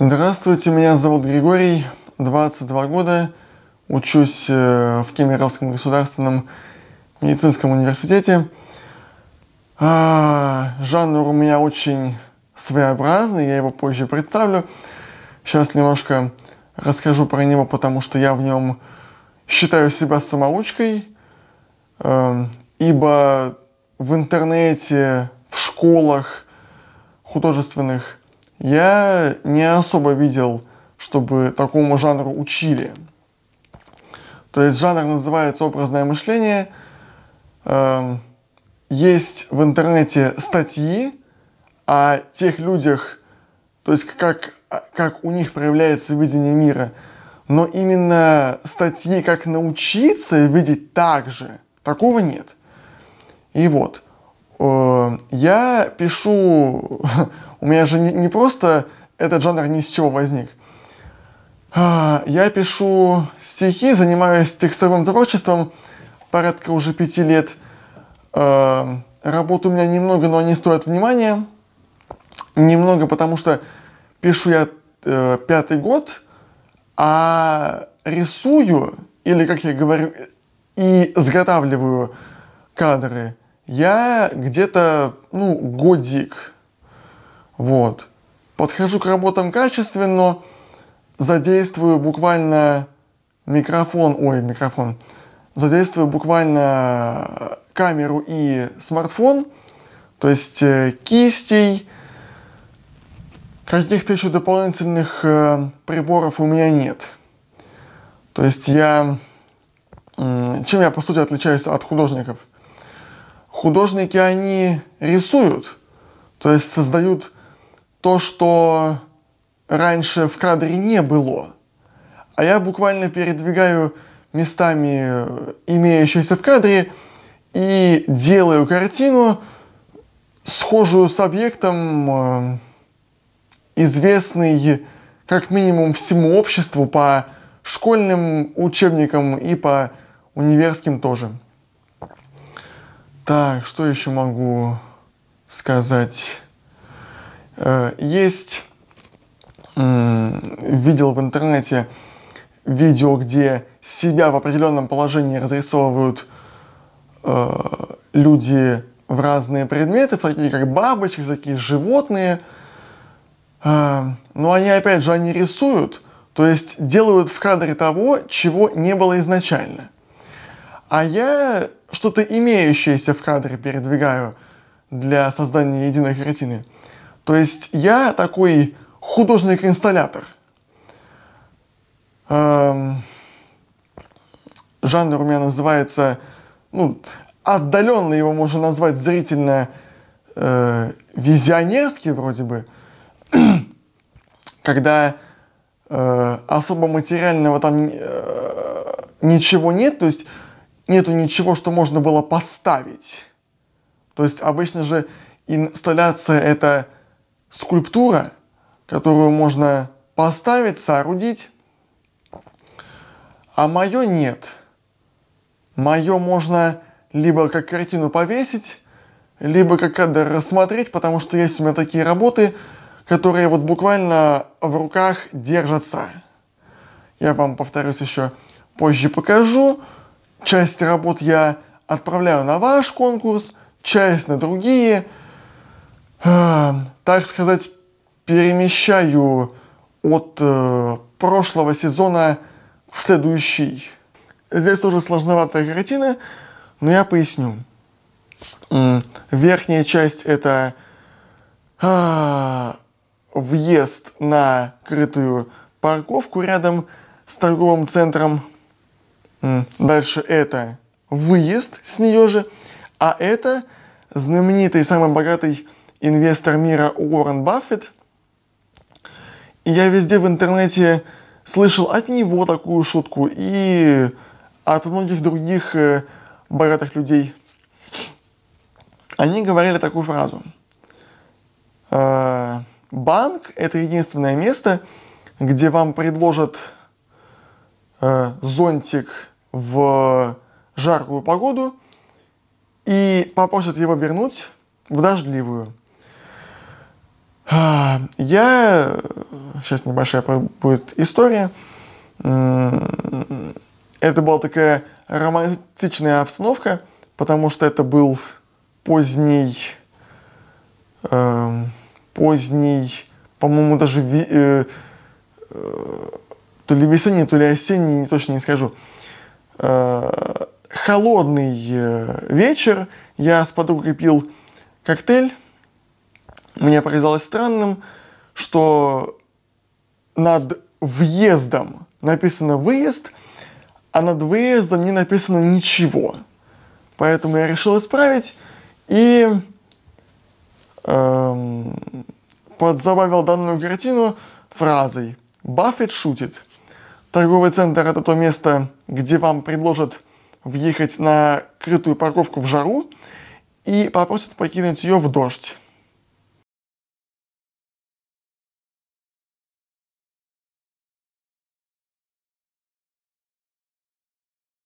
Здравствуйте, меня зовут Григорий, 22 года, учусь э, в Кемеровском государственном медицинском университете. А, жанр у меня очень своеобразный, я его позже представлю. Сейчас немножко расскажу про него, потому что я в нем считаю себя самоучкой, эм, ибо в интернете, в школах художественных я не особо видел, чтобы такому жанру учили. То есть жанр называется образное мышление. Эм, есть в интернете статьи о тех людях, то есть как, как у них проявляется видение мира. Но именно статьи, как научиться видеть так же, такого нет. И вот, э, я пишу У меня же не, не просто этот жанр ни с чего возник. А, я пишу стихи, занимаюсь текстовым творчеством порядка уже пяти лет. А, работ у меня немного, но они стоят внимания. Немного, потому что пишу я э, пятый год, а рисую, или, как я говорю, и изготавливаю кадры, я где-то, ну, годик, вот. Подхожу к работам качественно, задействую буквально микрофон, ой, микрофон, задействую буквально э, камеру и смартфон, то есть э, кистей, каких-то еще дополнительных э, приборов у меня нет. То есть я... Чем я, по сути, отличаюсь от художников? Художники, они рисуют, то есть создают то, что раньше в кадре не было. А я буквально передвигаю местами э, имеющиеся в кадре и делаю картину, схожую с объектом, э, известный как минимум всему обществу по школьным учебникам и по универским тоже. Так, что еще могу сказать? Э, есть, видел в интернете видео, где себя в определенном положении разрисовывают э, люди в разные предметы, такие как бабочки, такие животные. Э, но они, опять же, они рисуют, то есть делают в кадре того, чего не было изначально. А я что-то имеющееся в кадре передвигаю для создания единой картины – то есть я такой художник-инсталлятор. Эм, жанр у меня называется, ну, отдаленно его можно назвать зрительно э, визионерский вроде бы, когда э, особо материального там э, ничего нет, то есть нету ничего, что можно было поставить. То есть обычно же инсталляция это скульптура, которую можно поставить, соорудить, а мое нет. Мое можно либо как картину повесить, либо как кадр рассмотреть, потому что есть у меня такие работы, которые вот буквально в руках держатся. Я вам, повторюсь, еще позже покажу. Часть работ я отправляю на ваш конкурс, часть на другие – а, так сказать, перемещаю от э, прошлого сезона в следующий. Здесь тоже сложноватая картина, но я поясню. Верхняя часть это а, въезд на крытую парковку рядом с торговым центром. Дальше это выезд с нее же, а это знаменитый, самый богатый инвестор мира Уоррен Баффет. И я везде в интернете слышал от него такую шутку и от многих других э, богатых людей. Они говорили такую фразу. «Э, банк – это единственное место, где вам предложат э, зонтик в жаркую погоду и попросят его вернуть в дождливую – а, я... Сейчас небольшая будет история. Это была такая романтичная обстановка, потому что это был поздний... Эм, поздний, по-моему, даже... Э, э, то ли весенний, то ли осенний, точно не скажу. Э, холодный вечер. Я с подругой пил коктейль мне показалось странным, что над въездом написано «выезд», а над выездом не написано ничего. Поэтому я решил исправить и эм, подзабавил данную картину фразой «Баффет шутит». Торговый центр – это то место, где вам предложат въехать на крытую парковку в жару и попросят покинуть ее в дождь.